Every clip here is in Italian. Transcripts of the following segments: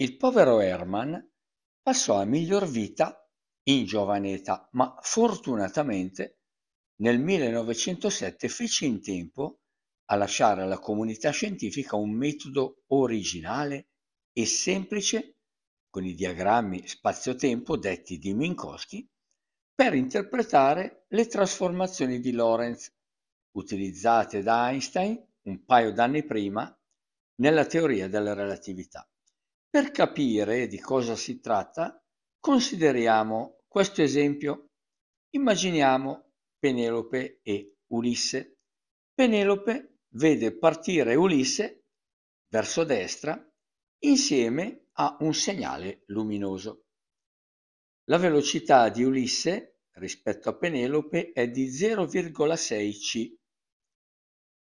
Il povero Herman passò a miglior vita in giovane età ma fortunatamente nel 1907 fece in tempo a lasciare alla comunità scientifica un metodo originale e semplice con i diagrammi spazio-tempo detti di Minkowski per interpretare le trasformazioni di Lorentz utilizzate da Einstein un paio d'anni prima nella teoria della relatività. Per capire di cosa si tratta, consideriamo questo esempio: immaginiamo Penelope e Ulisse. Penelope vede partire Ulisse verso destra insieme a un segnale luminoso. La velocità di Ulisse rispetto a Penelope è di 0,6 c,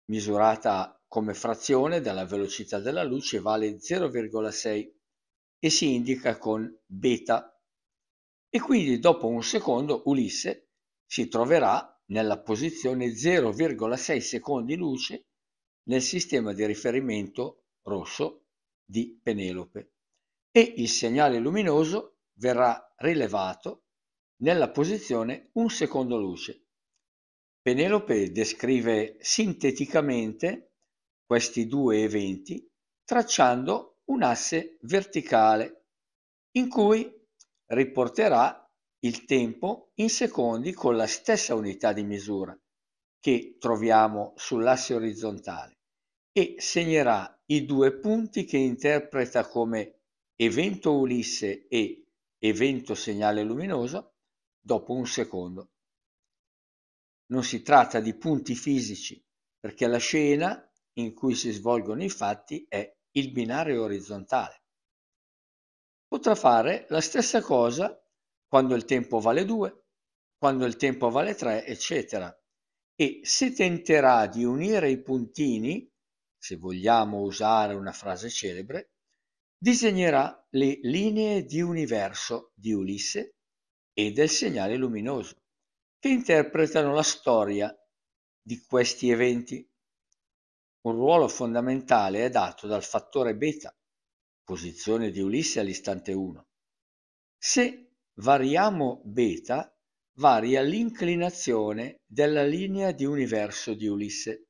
misurata come frazione della velocità della luce vale 0,6 e si indica con beta. E quindi dopo un secondo Ulisse si troverà nella posizione 0,6 secondi luce nel sistema di riferimento rosso di Penelope e il segnale luminoso verrà rilevato nella posizione 1 secondo luce. Penelope descrive sinteticamente questi due eventi tracciando un asse verticale in cui riporterà il tempo in secondi con la stessa unità di misura che troviamo sull'asse orizzontale e segnerà i due punti che interpreta come evento Ulisse e evento segnale luminoso dopo un secondo. Non si tratta di punti fisici perché la scena in cui si svolgono i fatti è il binario orizzontale. Potrà fare la stessa cosa quando il tempo vale 2, quando il tempo vale 3, eccetera. E se tenterà di unire i puntini, se vogliamo usare una frase celebre, disegnerà le linee di universo di Ulisse e del segnale luminoso, che interpretano la storia di questi eventi. Un ruolo fondamentale è dato dal fattore beta (posizione di Ulisse all'istante 1. se variamo beta, varia l'inclinazione della linea di universo di Ulisse,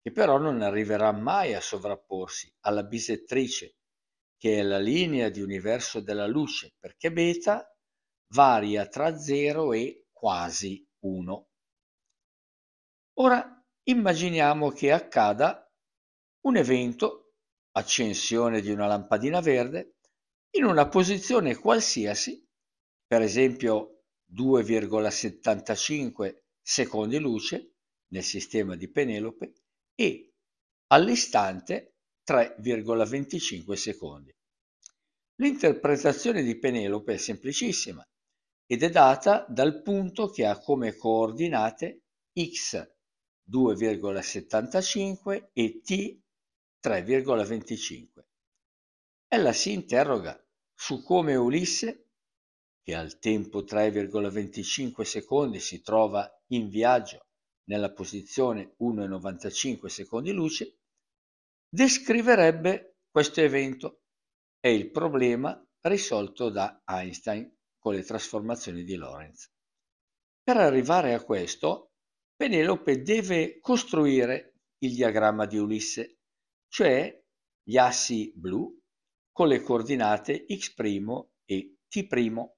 che però non arriverà mai a sovrapporsi alla bisettrice che è la linea di universo della luce perché beta varia tra 0 e quasi 1. Ora Immaginiamo che accada un evento (accensione di una lampadina verde) in una posizione qualsiasi, per esempio 2,75 secondi luce nel sistema di Penelope e all'istante 3,25 secondi. L'interpretazione di Penelope è semplicissima ed è data dal punto che ha come coordinate x 2,75 e t 3,25. Ella si interroga su come Ulisse, che al tempo 3,25 secondi si trova in viaggio nella posizione 1,95 secondi luce, descriverebbe questo evento e il problema risolto da Einstein con le trasformazioni di Lorentz. Per arrivare a questo, Penelope deve costruire il diagramma di Ulisse, cioè gli assi blu con le coordinate x' e t',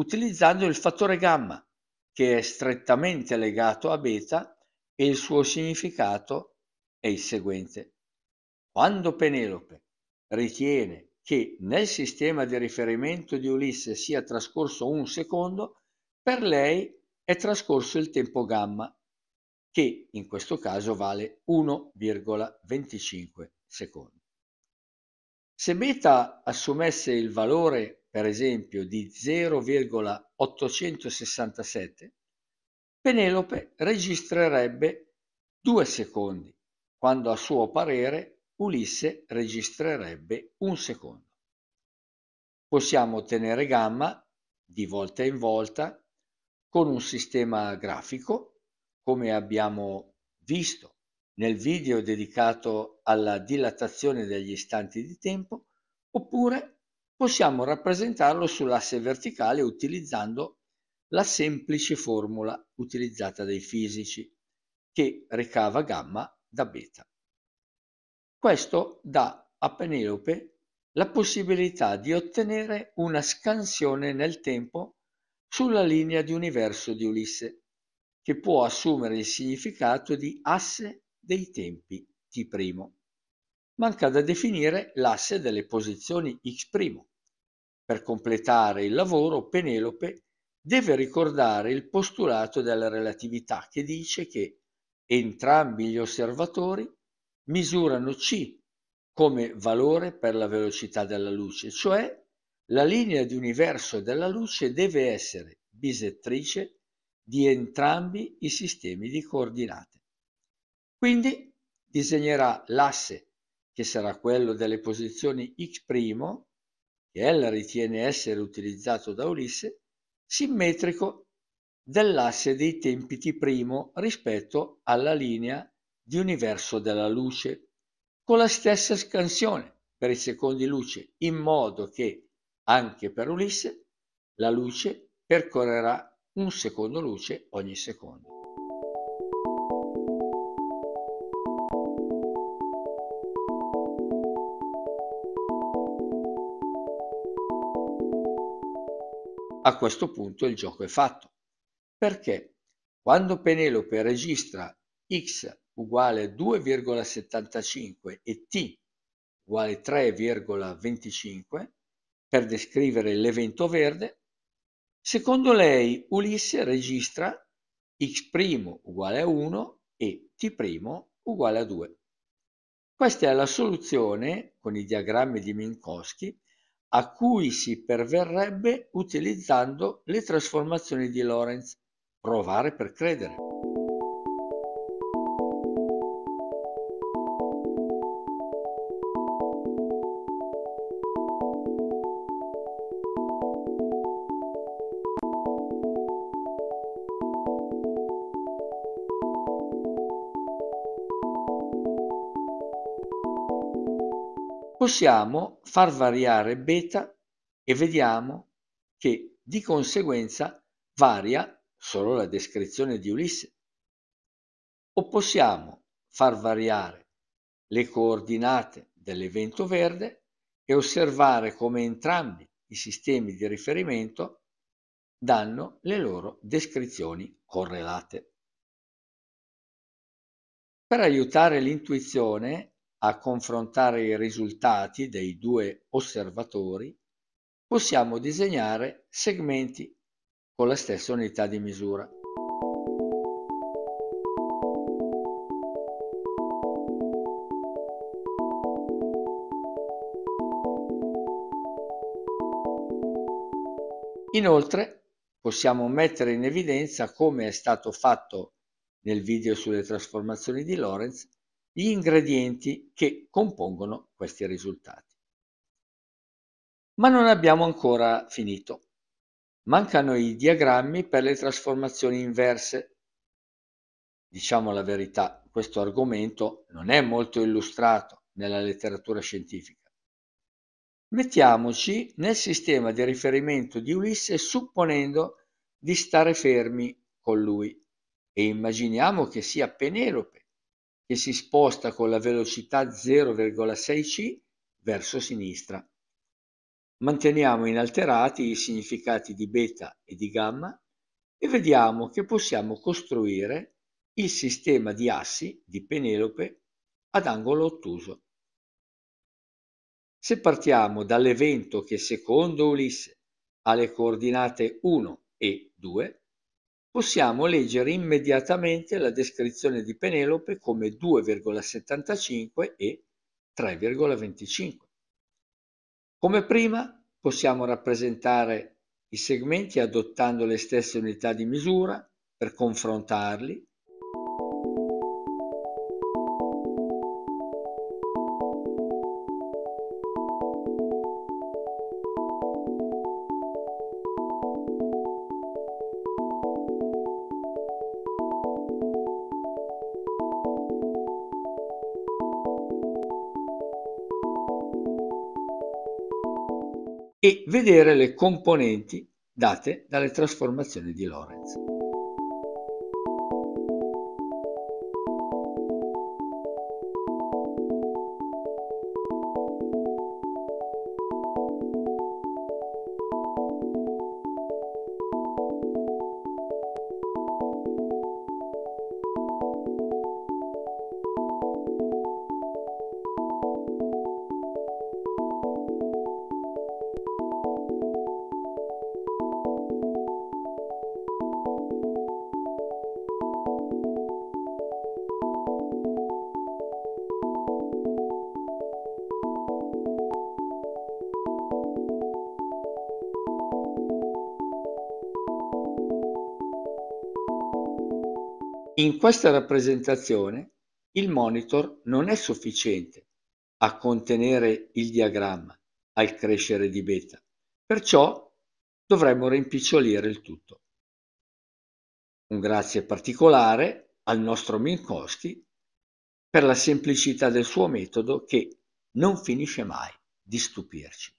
utilizzando il fattore gamma, che è strettamente legato a beta e il suo significato è il seguente. Quando Penelope ritiene che nel sistema di riferimento di Ulisse sia trascorso un secondo, per lei è trascorso il tempo gamma che in questo caso vale 1,25 secondi. Se beta assumesse il valore, per esempio, di 0,867, Penelope registrerebbe 2 secondi, quando a suo parere Ulisse registrerebbe un secondo. Possiamo ottenere gamma di volta in volta con un sistema grafico come abbiamo visto nel video dedicato alla dilatazione degli istanti di tempo, oppure possiamo rappresentarlo sull'asse verticale utilizzando la semplice formula utilizzata dai fisici, che ricava gamma da beta. Questo dà a Penelope la possibilità di ottenere una scansione nel tempo sulla linea di universo di Ulisse che può assumere il significato di asse dei tempi T'. Manca da definire l'asse delle posizioni X'. Per completare il lavoro Penelope deve ricordare il postulato della relatività che dice che entrambi gli osservatori misurano C come valore per la velocità della luce, cioè la linea di universo della luce deve essere bisettrice di entrambi i sistemi di coordinate. Quindi disegnerà l'asse che sarà quello delle posizioni x', che ella ritiene essere utilizzato da Ulisse, simmetrico dell'asse dei tempi T' rispetto alla linea di universo della luce, con la stessa scansione per i secondi luce, in modo che, anche per Ulisse, la luce percorrerà un secondo luce ogni secondo. A questo punto il gioco è fatto, perché quando Penelope registra x uguale 2,75 e t uguale 3,25 per descrivere l'evento verde, Secondo lei Ulisse registra x' uguale a 1 e t' uguale a 2. Questa è la soluzione con i diagrammi di Minkowski a cui si perverrebbe utilizzando le trasformazioni di Lorentz. Provare per credere. possiamo far variare beta e vediamo che di conseguenza varia solo la descrizione di Ulisse. O possiamo far variare le coordinate dell'evento verde e osservare come entrambi i sistemi di riferimento danno le loro descrizioni correlate. Per aiutare l'intuizione a confrontare i risultati dei due osservatori, possiamo disegnare segmenti con la stessa unità di misura. Inoltre possiamo mettere in evidenza come è stato fatto nel video sulle trasformazioni di Lorentz gli ingredienti che compongono questi risultati. Ma non abbiamo ancora finito. Mancano i diagrammi per le trasformazioni inverse. Diciamo la verità, questo argomento non è molto illustrato nella letteratura scientifica. Mettiamoci nel sistema di riferimento di Ulisse supponendo di stare fermi con lui e immaginiamo che sia Penelope che si sposta con la velocità 0,6c verso sinistra. Manteniamo inalterati i significati di beta e di gamma e vediamo che possiamo costruire il sistema di assi di Penelope ad angolo ottuso. Se partiamo dall'evento che secondo Ulisse ha le coordinate 1 e 2, possiamo leggere immediatamente la descrizione di Penelope come 2,75 e 3,25. Come prima possiamo rappresentare i segmenti adottando le stesse unità di misura per confrontarli e vedere le componenti date dalle trasformazioni di Lorentz. In questa rappresentazione il monitor non è sufficiente a contenere il diagramma al crescere di beta, perciò dovremmo rimpicciolire il tutto. Un grazie particolare al nostro Minkowski per la semplicità del suo metodo che non finisce mai di stupirci.